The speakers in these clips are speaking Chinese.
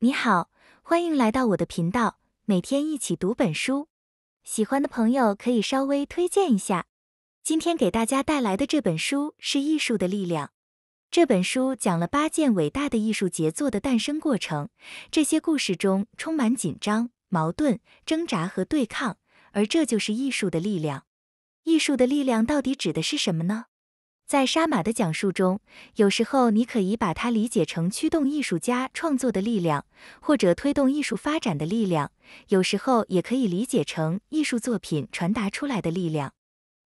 你好，欢迎来到我的频道，每天一起读本书。喜欢的朋友可以稍微推荐一下。今天给大家带来的这本书是《艺术的力量》。这本书讲了八件伟大的艺术杰作的诞生过程，这些故事中充满紧张、矛盾、挣扎和对抗，而这就是艺术的力量。艺术的力量到底指的是什么呢？在沙马的讲述中，有时候你可以把它理解成驱动艺术家创作的力量，或者推动艺术发展的力量；有时候也可以理解成艺术作品传达出来的力量。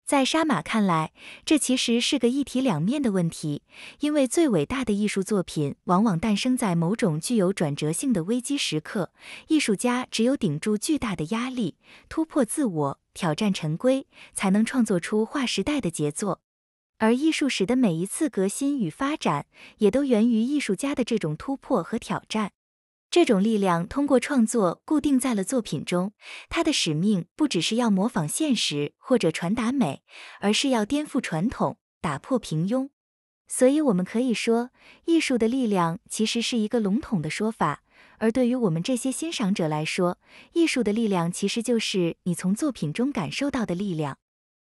在沙马看来，这其实是个一体两面的问题，因为最伟大的艺术作品往往诞生在某种具有转折性的危机时刻。艺术家只有顶住巨大的压力，突破自我，挑战陈规，才能创作出划时代的杰作。而艺术史的每一次革新与发展，也都源于艺术家的这种突破和挑战。这种力量通过创作固定在了作品中。他的使命不只是要模仿现实或者传达美，而是要颠覆传统，打破平庸。所以，我们可以说，艺术的力量其实是一个笼统的说法。而对于我们这些欣赏者来说，艺术的力量其实就是你从作品中感受到的力量。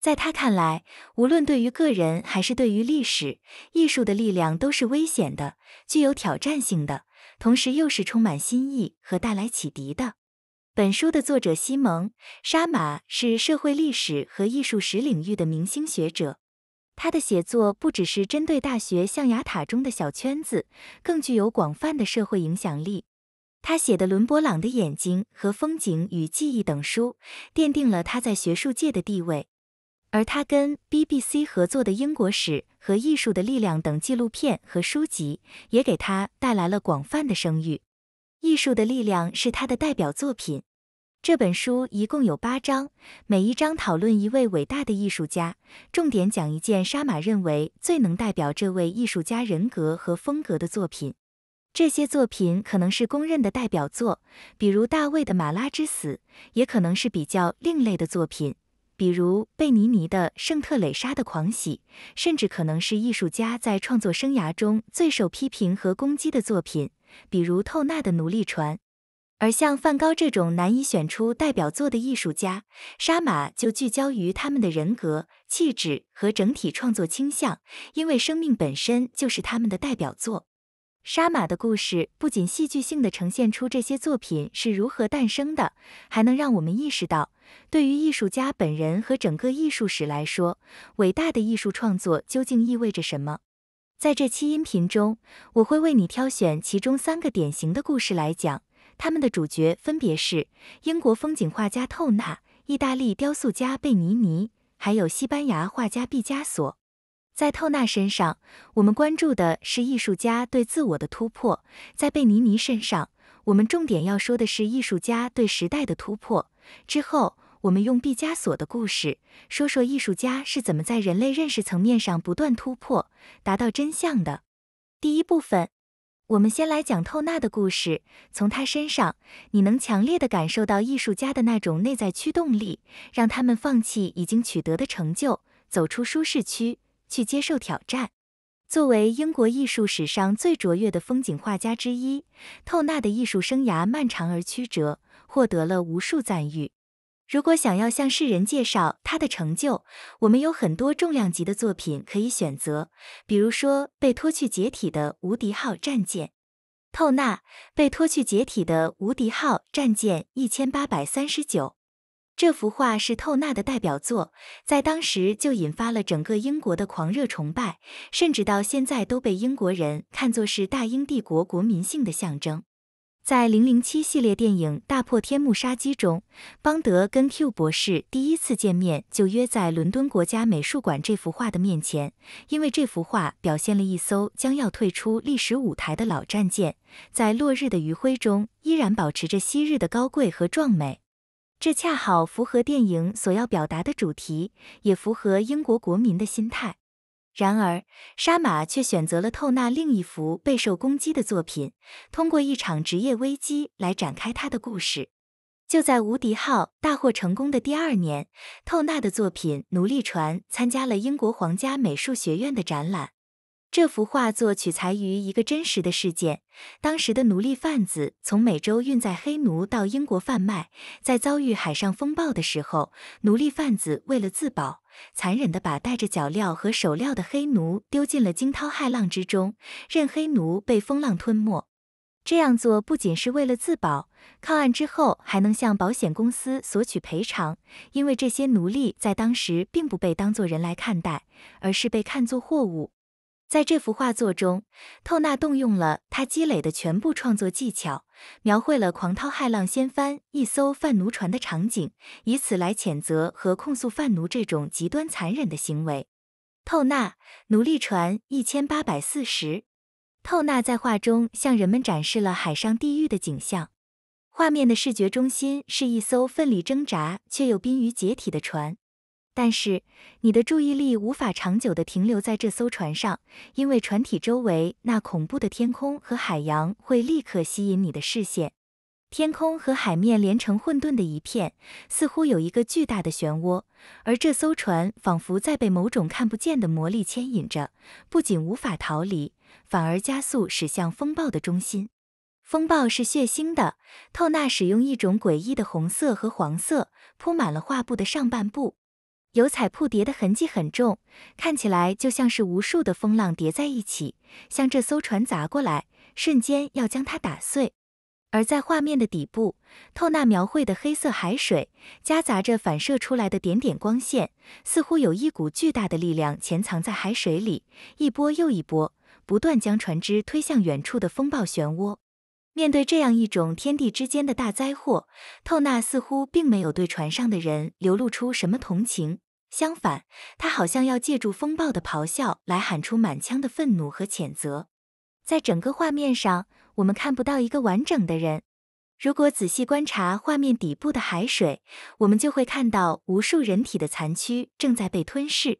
在他看来，无论对于个人还是对于历史，艺术的力量都是危险的，具有挑战性的，同时又是充满新意和带来启迪的。本书的作者西蒙·沙马是社会历史和艺术史领域的明星学者，他的写作不只是针对大学象牙塔中的小圈子，更具有广泛的社会影响力。他写的《伦勃朗的眼睛》和《风景与记忆》等书，奠定了他在学术界的地位。而他跟 BBC 合作的《英国史》和《艺术的力量》等纪录片和书籍，也给他带来了广泛的声誉。《艺术的力量》是他的代表作品。这本书一共有八章，每一章讨论一位伟大的艺术家，重点讲一件沙马认为最能代表这位艺术家人格和风格的作品。这些作品可能是公认的代表作，比如大卫的《马拉之死》，也可能是比较另类的作品。比如贝尼尼的《圣特蕾莎的狂喜》，甚至可能是艺术家在创作生涯中最受批评和攻击的作品；比如透纳的《奴隶船》，而像梵高这种难以选出代表作的艺术家，沙马就聚焦于他们的人格、气质和整体创作倾向，因为生命本身就是他们的代表作。杀马的故事不仅戏剧性地呈现出这些作品是如何诞生的，还能让我们意识到，对于艺术家本人和整个艺术史来说，伟大的艺术创作究竟意味着什么。在这期音频中，我会为你挑选其中三个典型的故事来讲，他们的主角分别是英国风景画家透纳、意大利雕塑家贝尼尼，还有西班牙画家毕加索。在透纳身上，我们关注的是艺术家对自我的突破；在贝尼尼身上，我们重点要说的是艺术家对时代的突破。之后，我们用毕加索的故事，说说艺术家是怎么在人类认识层面上不断突破，达到真相的。第一部分，我们先来讲透纳的故事。从他身上，你能强烈地感受到艺术家的那种内在驱动力，让他们放弃已经取得的成就，走出舒适区。去接受挑战。作为英国艺术史上最卓越的风景画家之一，透纳的艺术生涯漫长而曲折，获得了无数赞誉。如果想要向世人介绍他的成就，我们有很多重量级的作品可以选择，比如说《被拖去解体的无敌号战舰》。透纳，《被拖去解体的无敌号战舰》一千八百三十九。这幅画是透纳的代表作，在当时就引发了整个英国的狂热崇拜，甚至到现在都被英国人看作是大英帝国国民性的象征。在《零零七》系列电影《大破天幕杀机》中，邦德跟 Q 博士第一次见面就约在伦敦国家美术馆这幅画的面前，因为这幅画表现了一艘将要退出历史舞台的老战舰，在落日的余晖中依然保持着昔日的高贵和壮美。这恰好符合电影所要表达的主题，也符合英国国民的心态。然而，沙马却选择了透纳另一幅备受攻击的作品，通过一场职业危机来展开他的故事。就在《无敌号》大获成功的第二年，透纳的作品《奴隶船》参加了英国皇家美术学院的展览。这幅画作取材于一个真实的事件。当时的奴隶贩子从美洲运载黑奴到英国贩卖，在遭遇海上风暴的时候，奴隶贩子为了自保，残忍地把戴着脚镣和手镣的黑奴丢进了惊涛骇浪之中，任黑奴被风浪吞没。这样做不仅是为了自保，靠岸之后还能向保险公司索取赔偿，因为这些奴隶在当时并不被当作人来看待，而是被看作货物。在这幅画作中，透纳动用了他积累的全部创作技巧，描绘了狂涛骇浪掀翻一艘贩奴船的场景，以此来谴责和控诉贩奴这种极端残忍的行为。透纳《奴隶船》一千八百四十，透纳在画中向人们展示了海上地狱的景象。画面的视觉中心是一艘奋力挣扎却又濒于解体的船。但是，你的注意力无法长久地停留在这艘船上，因为船体周围那恐怖的天空和海洋会立刻吸引你的视线。天空和海面连成混沌的一片，似乎有一个巨大的漩涡，而这艘船仿佛在被某种看不见的魔力牵引着，不仅无法逃离，反而加速驶向风暴的中心。风暴是血腥的，透纳使用一种诡异的红色和黄色铺满了画布的上半部。油彩铺叠的痕迹很重，看起来就像是无数的风浪叠在一起，像这艘船砸过来，瞬间要将它打碎。而在画面的底部，透纳描绘的黑色海水夹杂着反射出来的点点光线，似乎有一股巨大的力量潜藏在海水里，一波又一波，不断将船只推向远处的风暴漩涡。面对这样一种天地之间的大灾祸，透纳似乎并没有对船上的人流露出什么同情。相反，他好像要借助风暴的咆哮来喊出满腔的愤怒和谴责。在整个画面上，我们看不到一个完整的人。如果仔细观察画面底部的海水，我们就会看到无数人体的残躯正在被吞噬。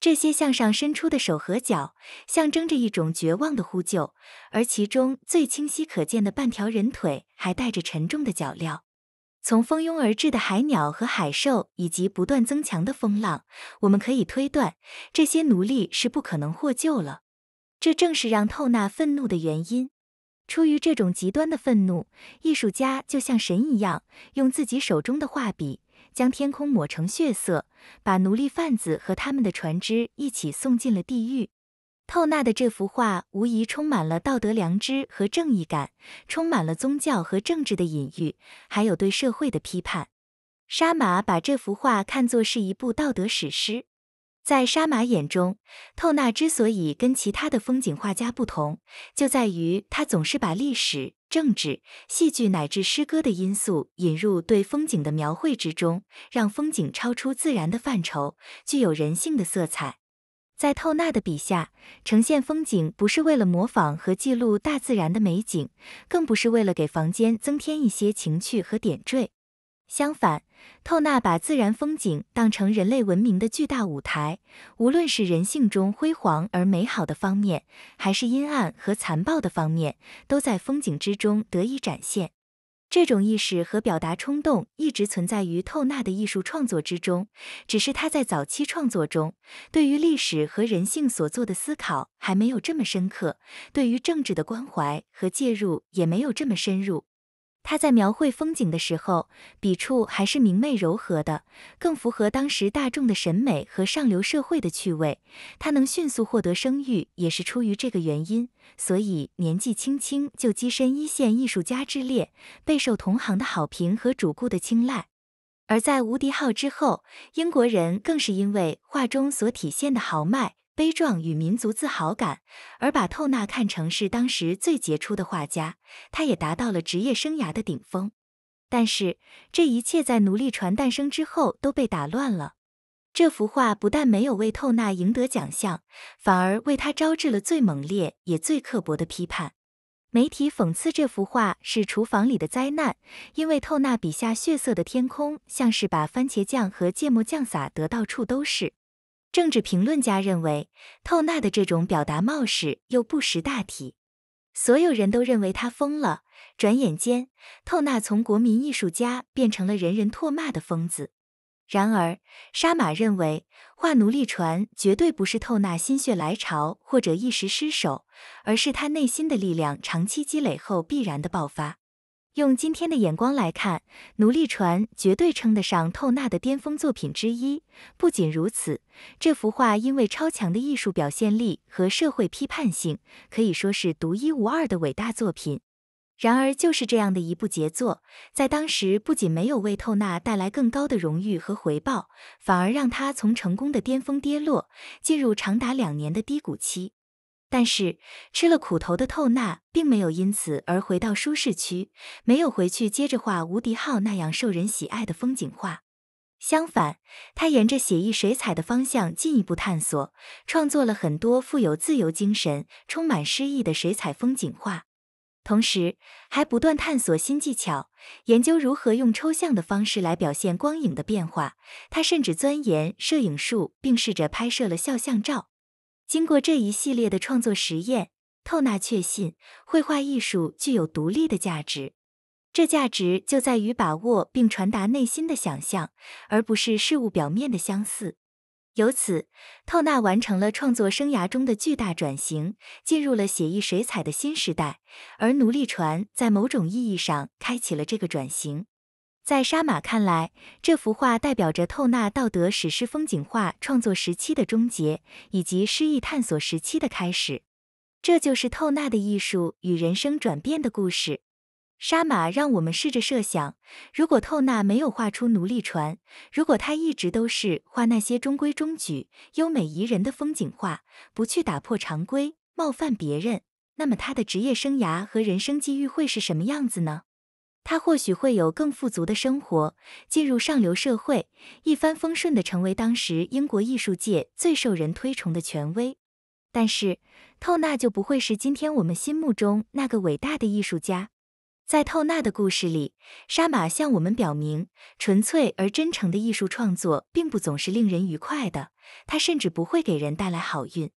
这些向上伸出的手和脚，象征着一种绝望的呼救，而其中最清晰可见的半条人腿，还带着沉重的脚镣。从蜂拥而至的海鸟和海兽，以及不断增强的风浪，我们可以推断，这些奴隶是不可能获救了。这正是让透纳愤怒的原因。出于这种极端的愤怒，艺术家就像神一样，用自己手中的画笔将天空抹成血色，把奴隶贩子和他们的船只一起送进了地狱。透纳的这幅画无疑充满了道德良知和正义感，充满了宗教和政治的隐喻，还有对社会的批判。沙马把这幅画看作是一部道德史诗。在沙马眼中，透纳之所以跟其他的风景画家不同，就在于他总是把历史、政治、戏剧乃至诗歌的因素引入对风景的描绘之中，让风景超出自然的范畴，具有人性的色彩。在透纳的笔下，呈现风景不是为了模仿和记录大自然的美景，更不是为了给房间增添一些情趣和点缀。相反，透纳把自然风景当成人类文明的巨大舞台，无论是人性中辉煌而美好的方面，还是阴暗和残暴的方面，都在风景之中得以展现。这种意识和表达冲动一直存在于透纳的艺术创作之中，只是他在早期创作中，对于历史和人性所做的思考还没有这么深刻，对于政治的关怀和介入也没有这么深入。他在描绘风景的时候，笔触还是明媚柔和的，更符合当时大众的审美和上流社会的趣味。他能迅速获得声誉，也是出于这个原因，所以年纪轻轻就跻身一线艺术家之列，备受同行的好评和主顾的青睐。而在《无敌号》之后，英国人更是因为画中所体现的豪迈。悲壮与民族自豪感，而把透纳看成是当时最杰出的画家，他也达到了职业生涯的顶峰。但是这一切在奴隶船诞生之后都被打乱了。这幅画不但没有为透纳赢得奖项，反而为他招致了最猛烈也最刻薄的批判。媒体讽刺这幅画是厨房里的灾难，因为透纳笔下血色的天空像是把番茄酱和芥末酱撒得到处都是。政治评论家认为，透纳的这种表达冒失又不识大体，所有人都认为他疯了。转眼间，透纳从国民艺术家变成了人人唾骂的疯子。然而，沙马认为，画奴隶船绝对不是透纳心血来潮或者一时失手，而是他内心的力量长期积累后必然的爆发。用今天的眼光来看，《奴隶船》绝对称得上透纳的巅峰作品之一。不仅如此，这幅画因为超强的艺术表现力和社会批判性，可以说是独一无二的伟大作品。然而，就是这样的一部杰作，在当时不仅没有为透纳带来更高的荣誉和回报，反而让他从成功的巅峰跌落，进入长达两年的低谷期。但是吃了苦头的透纳并没有因此而回到舒适区，没有回去接着画《无敌号》那样受人喜爱的风景画。相反，他沿着写意水彩的方向进一步探索，创作了很多富有自由精神、充满诗意的水彩风景画。同时，还不断探索新技巧，研究如何用抽象的方式来表现光影的变化。他甚至钻研摄影术，并试着拍摄了肖像照。经过这一系列的创作实验，透纳确信绘画艺术具有独立的价值，这价值就在于把握并传达内心的想象，而不是事物表面的相似。由此，透纳完成了创作生涯中的巨大转型，进入了写意水彩的新时代。而奴隶船在某种意义上开启了这个转型。在沙马看来，这幅画代表着透纳道德史诗风景画创作时期的终结，以及诗意探索时期的开始。这就是透纳的艺术与人生转变的故事。沙马让我们试着设想：如果透纳没有画出奴隶船，如果他一直都是画那些中规中矩、优美宜人的风景画，不去打破常规、冒犯别人，那么他的职业生涯和人生际遇会是什么样子呢？他或许会有更富足的生活，进入上流社会，一帆风顺地成为当时英国艺术界最受人推崇的权威。但是，透纳就不会是今天我们心目中那个伟大的艺术家。在透纳的故事里，沙马向我们表明，纯粹而真诚的艺术创作并不总是令人愉快的，它甚至不会给人带来好运。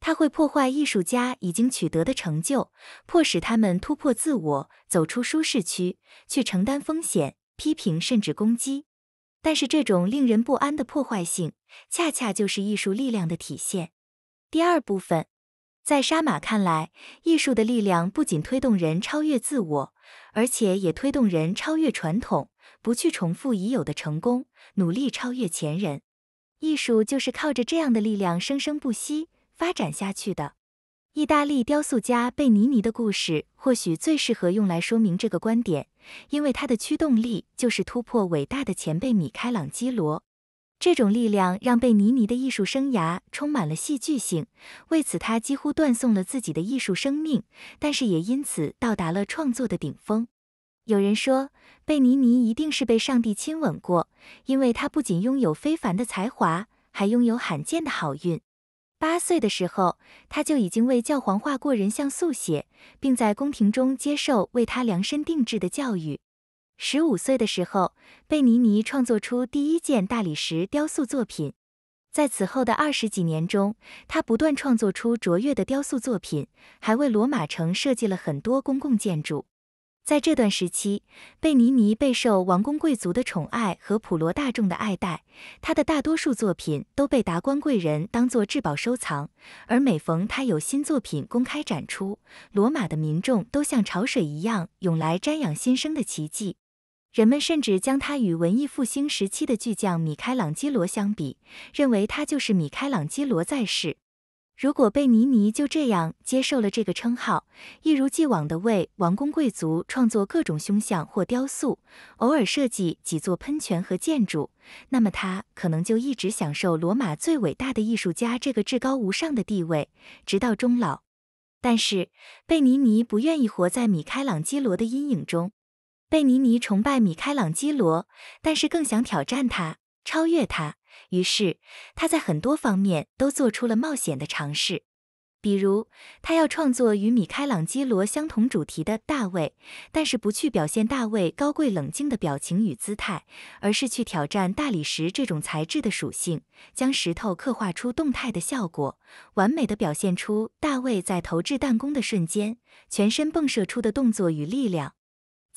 它会破坏艺术家已经取得的成就，迫使他们突破自我，走出舒适区，去承担风险、批评甚至攻击。但是，这种令人不安的破坏性，恰恰就是艺术力量的体现。第二部分，在沙马看来，艺术的力量不仅推动人超越自我，而且也推动人超越传统，不去重复已有的成功，努力超越前人。艺术就是靠着这样的力量生生不息。发展下去的意大利雕塑家贝尼尼的故事，或许最适合用来说明这个观点，因为他的驱动力就是突破伟大的前辈米开朗基罗。这种力量让贝尼尼的艺术生涯充满了戏剧性，为此他几乎断送了自己的艺术生命，但是也因此到达了创作的顶峰。有人说，贝尼尼一定是被上帝亲吻过，因为他不仅拥有非凡的才华，还拥有罕见的好运。八岁的时候，他就已经为教皇画过人像速写，并在宫廷中接受为他量身定制的教育。十五岁的时候，贝尼尼创作出第一件大理石雕塑作品。在此后的二十几年中，他不断创作出卓越的雕塑作品，还为罗马城设计了很多公共建筑。在这段时期，贝尼尼备受王公贵族的宠爱和普罗大众的爱戴。他的大多数作品都被达官贵人当作至宝收藏，而每逢他有新作品公开展出，罗马的民众都像潮水一样涌来瞻仰新生的奇迹。人们甚至将他与文艺复兴时期的巨匠米开朗基罗相比，认为他就是米开朗基罗在世。如果贝尼尼就这样接受了这个称号，一如既往地为王公贵族创作各种胸像或雕塑，偶尔设计几座喷泉和建筑，那么他可能就一直享受“罗马最伟大的艺术家”这个至高无上的地位，直到终老。但是，贝尼尼不愿意活在米开朗基罗的阴影中。贝尼尼崇拜米开朗基罗，但是更想挑战他，超越他。于是，他在很多方面都做出了冒险的尝试，比如他要创作与米开朗基罗相同主题的《大卫》，但是不去表现大卫高贵冷静的表情与姿态，而是去挑战大理石这种材质的属性，将石头刻画出动态的效果，完美的表现出大卫在投掷弹弓的瞬间，全身迸射出的动作与力量。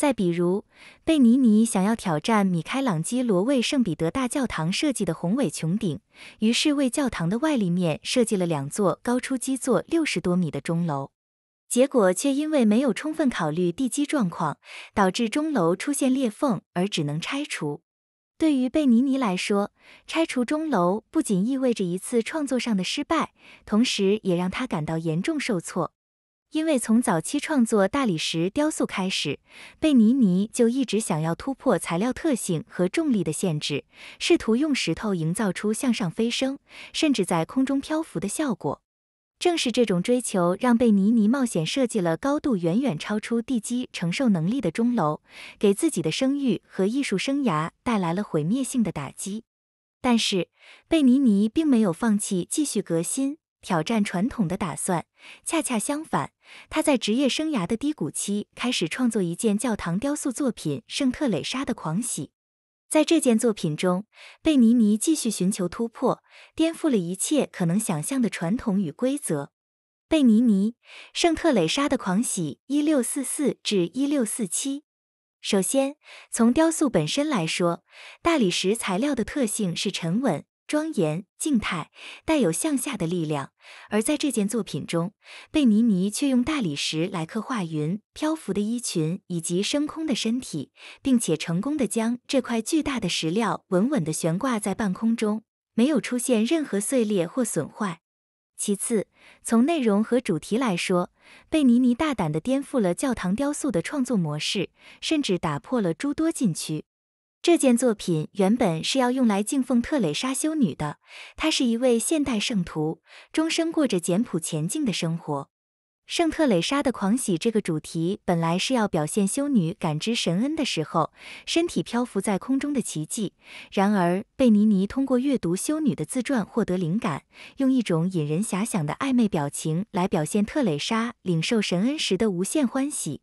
再比如，贝尼尼想要挑战米开朗基罗为圣彼得大教堂设计的宏伟穹顶，于是为教堂的外立面设计了两座高出基座六十多米的钟楼，结果却因为没有充分考虑地基状况，导致钟楼出现裂缝而只能拆除。对于贝尼尼来说，拆除钟楼不仅意味着一次创作上的失败，同时也让他感到严重受挫。因为从早期创作大理石雕塑开始，贝尼尼就一直想要突破材料特性和重力的限制，试图用石头营造出向上飞升，甚至在空中漂浮的效果。正是这种追求，让贝尼尼冒险设计了高度远远超出地基承受能力的钟楼，给自己的声誉和艺术生涯带来了毁灭性的打击。但是，贝尼尼并没有放弃，继续革新。挑战传统的打算，恰恰相反。他在职业生涯的低谷期开始创作一件教堂雕塑作品《圣特蕾莎的狂喜》。在这件作品中，贝尼尼继续寻求突破，颠覆了一切可能想象的传统与规则。贝尼尼《圣特蕾莎的狂喜》，一六四四至一六四七。首先，从雕塑本身来说，大理石材料的特性是沉稳。庄严静态，带有向下的力量，而在这件作品中，贝尼尼却用大理石来刻画云漂浮的衣裙以及升空的身体，并且成功地将这块巨大的石料稳稳地悬挂在半空中，没有出现任何碎裂或损坏。其次，从内容和主题来说，贝尼尼大胆地颠覆了教堂雕塑的创作模式，甚至打破了诸多禁区。这件作品原本是要用来敬奉特蕾莎修女的，她是一位现代圣徒，终生过着简朴前进的生活。圣特蕾莎的狂喜这个主题本来是要表现修女感知神恩的时候，身体漂浮在空中的奇迹。然而，贝尼尼通过阅读修女的自传获得灵感，用一种引人遐想的暧昧表情来表现特蕾莎领受神恩时的无限欢喜。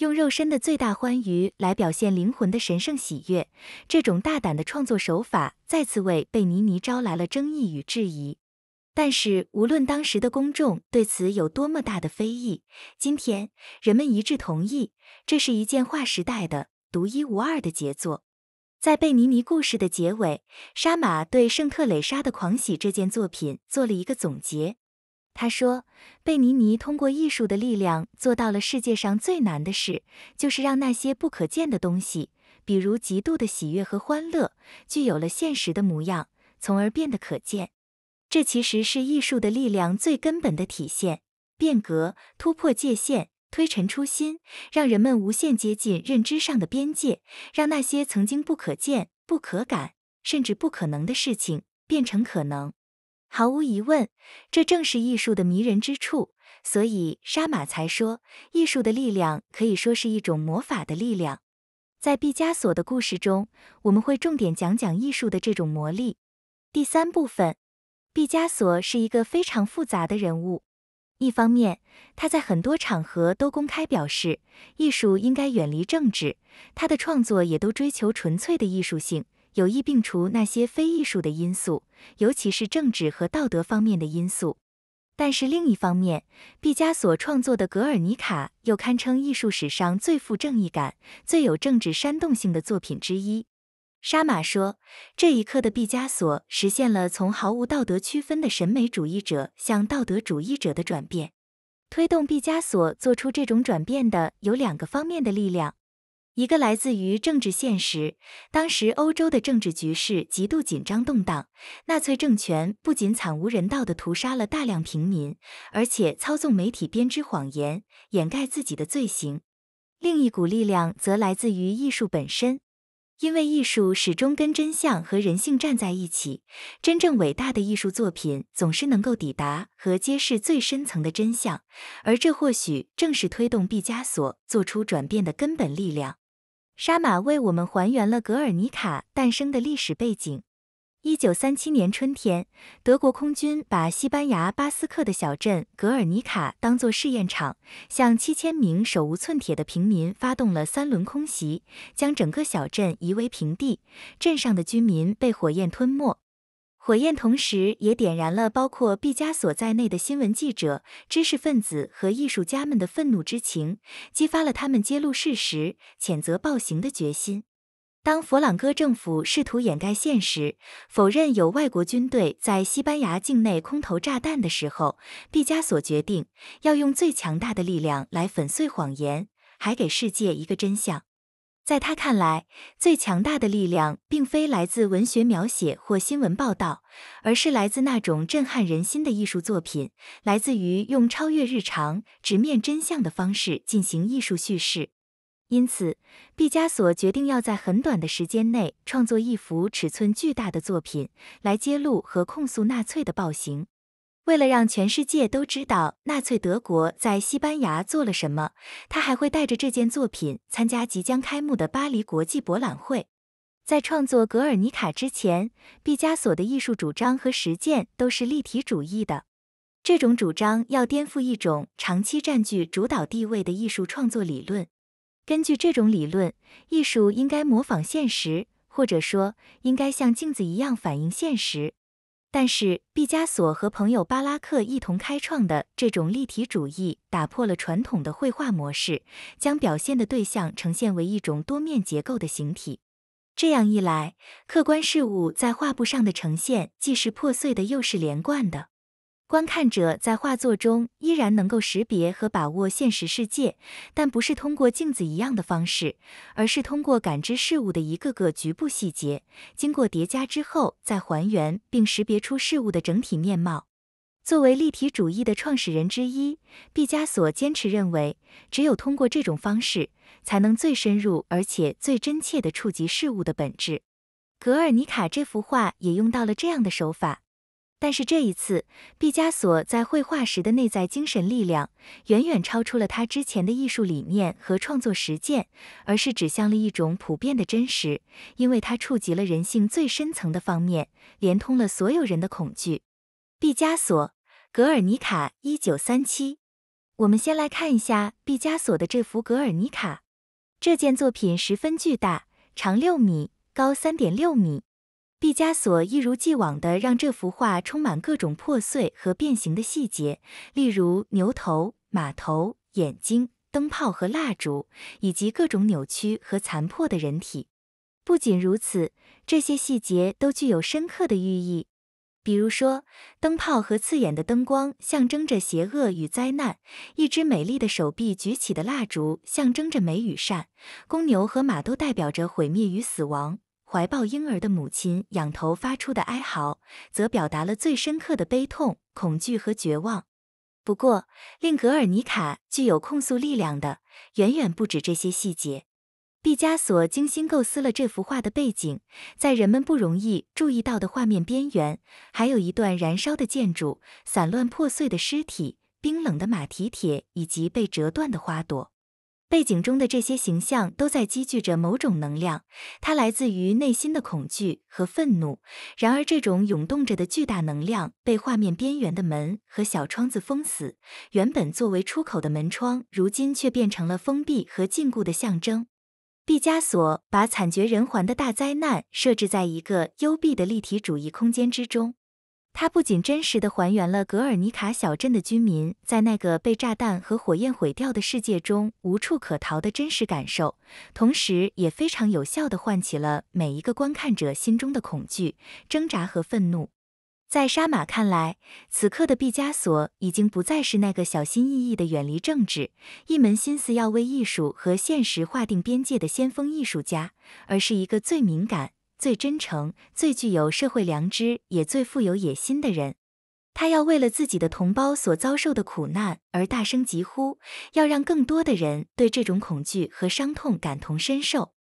用肉身的最大欢愉来表现灵魂的神圣喜悦，这种大胆的创作手法再次为贝尼尼招来了争议与质疑。但是，无论当时的公众对此有多么大的非议，今天人们一致同意，这是一件划时代的、独一无二的杰作。在贝尼尼故事的结尾，沙马对《圣特蕾莎的狂喜》这件作品做了一个总结。他说：“贝尼尼通过艺术的力量做到了世界上最难的事，就是让那些不可见的东西，比如极度的喜悦和欢乐，具有了现实的模样，从而变得可见。这其实是艺术的力量最根本的体现。变革、突破界限、推陈出新，让人们无限接近认知上的边界，让那些曾经不可见、不可感，甚至不可能的事情变成可能。”毫无疑问，这正是艺术的迷人之处。所以，沙马才说，艺术的力量可以说是一种魔法的力量。在毕加索的故事中，我们会重点讲讲艺术的这种魔力。第三部分，毕加索是一个非常复杂的人物。一方面，他在很多场合都公开表示，艺术应该远离政治，他的创作也都追求纯粹的艺术性。有意摒除那些非艺术的因素，尤其是政治和道德方面的因素。但是另一方面，毕加索创作的《格尔尼卡》又堪称艺术史上最富正义感、最有政治煽动性的作品之一。沙马说，这一刻的毕加索实现了从毫无道德区分的审美主义者向道德主义者的转变。推动毕加索做出这种转变的有两个方面的力量。一个来自于政治现实，当时欧洲的政治局势极度紧张动荡，纳粹政权不仅惨无人道地屠杀了大量平民，而且操纵媒体编织谎言，掩盖自己的罪行。另一股力量则来自于艺术本身，因为艺术始终跟真相和人性站在一起，真正伟大的艺术作品总是能够抵达和揭示最深层的真相，而这或许正是推动毕加索做出转变的根本力量。沙马为我们还原了《格尔尼卡》诞生的历史背景。一九三七年春天，德国空军把西班牙巴斯克的小镇格尔尼卡当作试验场，向七千名手无寸铁的平民发动了三轮空袭，将整个小镇夷为平地，镇上的居民被火焰吞没。火焰同时也点燃了包括毕加索在内的新闻记者、知识分子和艺术家们的愤怒之情，激发了他们揭露事实、谴责暴行的决心。当佛朗哥政府试图掩盖现实、否认有外国军队在西班牙境内空投炸弹的时候，毕加索决定要用最强大的力量来粉碎谎言，还给世界一个真相。在他看来，最强大的力量并非来自文学描写或新闻报道，而是来自那种震撼人心的艺术作品，来自于用超越日常、直面真相的方式进行艺术叙事。因此，毕加索决定要在很短的时间内创作一幅尺寸巨大的作品，来揭露和控诉纳粹的暴行。为了让全世界都知道纳粹德国在西班牙做了什么，他还会带着这件作品参加即将开幕的巴黎国际博览会。在创作《格尔尼卡》之前，毕加索的艺术主张和实践都是立体主义的。这种主张要颠覆一种长期占据主导地位的艺术创作理论。根据这种理论，艺术应该模仿现实，或者说应该像镜子一样反映现实。但是，毕加索和朋友巴拉克一同开创的这种立体主义，打破了传统的绘画模式，将表现的对象呈现为一种多面结构的形体。这样一来，客观事物在画布上的呈现，既是破碎的，又是连贯的。观看者在画作中依然能够识别和把握现实世界，但不是通过镜子一样的方式，而是通过感知事物的一个个局部细节，经过叠加之后再还原并识别出事物的整体面貌。作为立体主义的创始人之一，毕加索坚持认为，只有通过这种方式，才能最深入而且最真切地触及事物的本质。《格尔尼卡》这幅画也用到了这样的手法。但是这一次，毕加索在绘画时的内在精神力量远远超出了他之前的艺术理念和创作实践，而是指向了一种普遍的真实，因为它触及了人性最深层的方面，连通了所有人的恐惧。毕加索《格尔尼卡》，一九三七。我们先来看一下毕加索的这幅《格尔尼卡》，这件作品十分巨大，长六米，高三点六米。毕加索一如既往地让这幅画充满各种破碎和变形的细节，例如牛头、马头、眼睛、灯泡和蜡烛，以及各种扭曲和残破的人体。不仅如此，这些细节都具有深刻的寓意。比如说，灯泡和刺眼的灯光象征着邪恶与灾难；一只美丽的手臂举起的蜡烛象征着美与善；公牛和马都代表着毁灭与死亡。怀抱婴儿的母亲仰头发出的哀嚎，则表达了最深刻的悲痛、恐惧和绝望。不过，令格尔尼卡具有控诉力量的，远远不止这些细节。毕加索精心构思了这幅画的背景，在人们不容易注意到的画面边缘，还有一段燃烧的建筑、散乱破碎的尸体、冰冷的马蹄铁以及被折断的花朵。背景中的这些形象都在积聚着某种能量，它来自于内心的恐惧和愤怒。然而，这种涌动着的巨大能量被画面边缘的门和小窗子封死。原本作为出口的门窗，如今却变成了封闭和禁锢的象征。毕加索把惨绝人寰的大灾难设置在一个幽闭的立体主义空间之中。它不仅真实的还原了格尔尼卡小镇的居民在那个被炸弹和火焰毁掉的世界中无处可逃的真实感受，同时也非常有效的唤起了每一个观看者心中的恐惧、挣扎和愤怒。在沙马看来，此刻的毕加索已经不再是那个小心翼翼的远离政治、一门心思要为艺术和现实划定边界的先锋艺术家，而是一个最敏感。最真诚、最具有社会良知，也最富有野心的人，他要为了自己的同胞所遭受的苦难而大声疾呼，要让更多的人对这种恐惧和伤痛感同身受。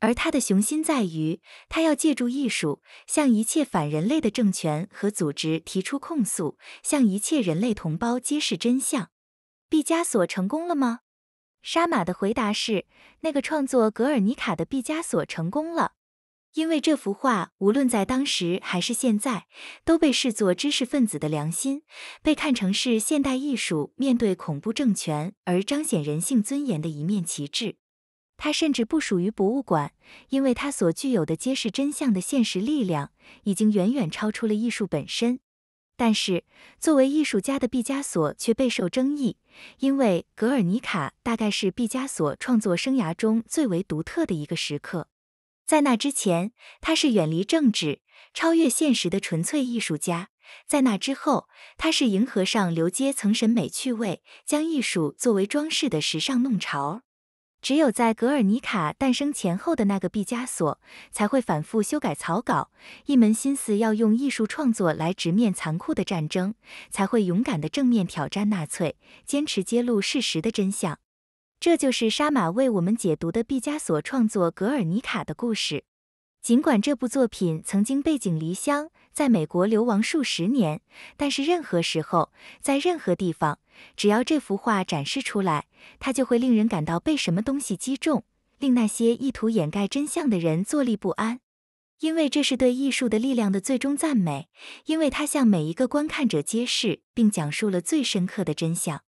而他的雄心在于，他要借助艺术向一切反人类的政权和组织提出控诉，向一切人类同胞揭示真相。毕加索成功了吗？沙马的回答是：那个创作《格尔尼卡》的毕加索成功了。因为这幅画无论在当时还是现在，都被视作知识分子的良心，被看成是现代艺术面对恐怖政权而彰显人性尊严的一面旗帜。它甚至不属于博物馆，因为它所具有的揭示真相的现实力量，已经远远超出了艺术本身。但是，作为艺术家的毕加索却备受争议，因为《格尔尼卡》大概是毕加索创作生涯中最为独特的一个时刻。在那之前，他是远离政治、超越现实的纯粹艺术家；在那之后，他是迎合上流阶层审美趣味、将艺术作为装饰的时尚弄潮。只有在《格尔尼卡》诞生前后的那个毕加索，才会反复修改草稿，一门心思要用艺术创作来直面残酷的战争，才会勇敢的正面挑战纳粹，坚持揭露事实的真相。这就是沙马为我们解读的毕加索创作《格尔尼卡》的故事。尽管这部作品曾经背井离乡，在美国流亡数十年，但是任何时候，在任何地方，只要这幅画展示出来，它就会令人感到被什么东西击中，令那些意图掩盖真相的人坐立不安。因为这是对艺术的力量的最终赞美，因为它向每一个观看者揭示并讲述了最深刻的真相。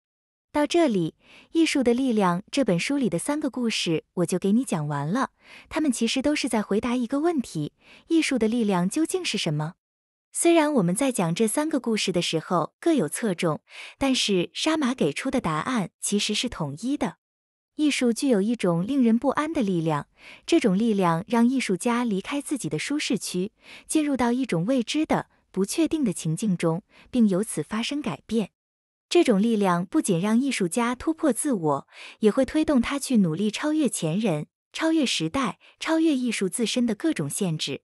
到这里，《艺术的力量》这本书里的三个故事，我就给你讲完了。他们其实都是在回答一个问题：艺术的力量究竟是什么？虽然我们在讲这三个故事的时候各有侧重，但是沙马给出的答案其实是统一的。艺术具有一种令人不安的力量，这种力量让艺术家离开自己的舒适区，进入到一种未知的、不确定的情境中，并由此发生改变。这种力量不仅让艺术家突破自我，也会推动他去努力超越前人、超越时代、超越艺术自身的各种限制。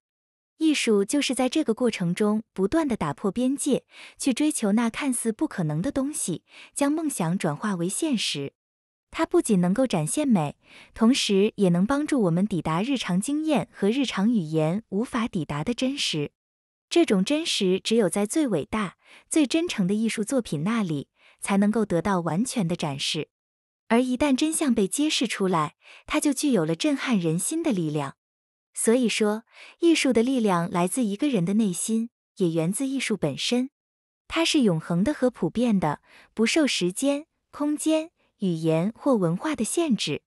艺术就是在这个过程中不断的打破边界，去追求那看似不可能的东西，将梦想转化为现实。它不仅能够展现美，同时也能帮助我们抵达日常经验和日常语言无法抵达的真实。这种真实只有在最伟大、最真诚的艺术作品那里。才能够得到完全的展示，而一旦真相被揭示出来，它就具有了震撼人心的力量。所以说，艺术的力量来自一个人的内心，也源自艺术本身。它是永恒的和普遍的，不受时间、空间、语言或文化的限制。